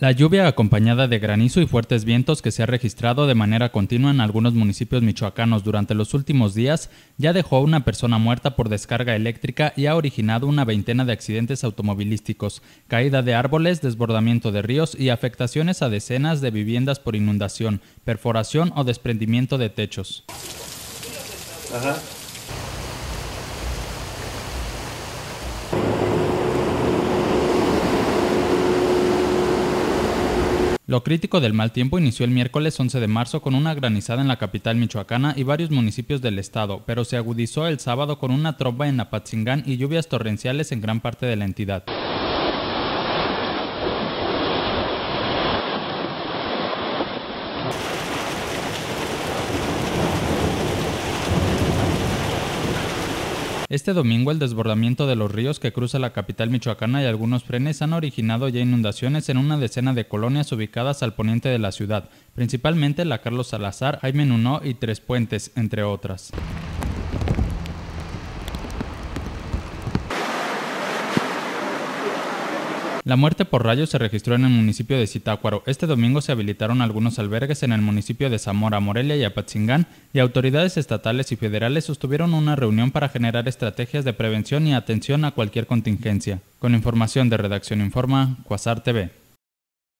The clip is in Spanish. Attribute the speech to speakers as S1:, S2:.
S1: La lluvia acompañada de granizo y fuertes vientos que se ha registrado de manera continua en algunos municipios michoacanos durante los últimos días ya dejó a una persona muerta por descarga eléctrica y ha originado una veintena de accidentes automovilísticos, caída de árboles, desbordamiento de ríos y afectaciones a decenas de viviendas por inundación, perforación o desprendimiento de techos. Ajá. Lo crítico del mal tiempo inició el miércoles 11 de marzo con una granizada en la capital michoacana y varios municipios del estado, pero se agudizó el sábado con una tromba en Apatzingán y lluvias torrenciales en gran parte de la entidad. Este domingo el desbordamiento de los ríos que cruza la capital michoacana y algunos frenes han originado ya inundaciones en una decena de colonias ubicadas al poniente de la ciudad, principalmente la Carlos Salazar, Jaime Nuno y Tres Puentes, entre otras. La muerte por rayos se registró en el municipio de Zitácuaro. Este domingo se habilitaron algunos albergues en el municipio de Zamora, Morelia y Apatzingán y autoridades estatales y federales sostuvieron una reunión para generar estrategias de prevención y atención a cualquier contingencia. Con información de Redacción Informa, Cuasar TV.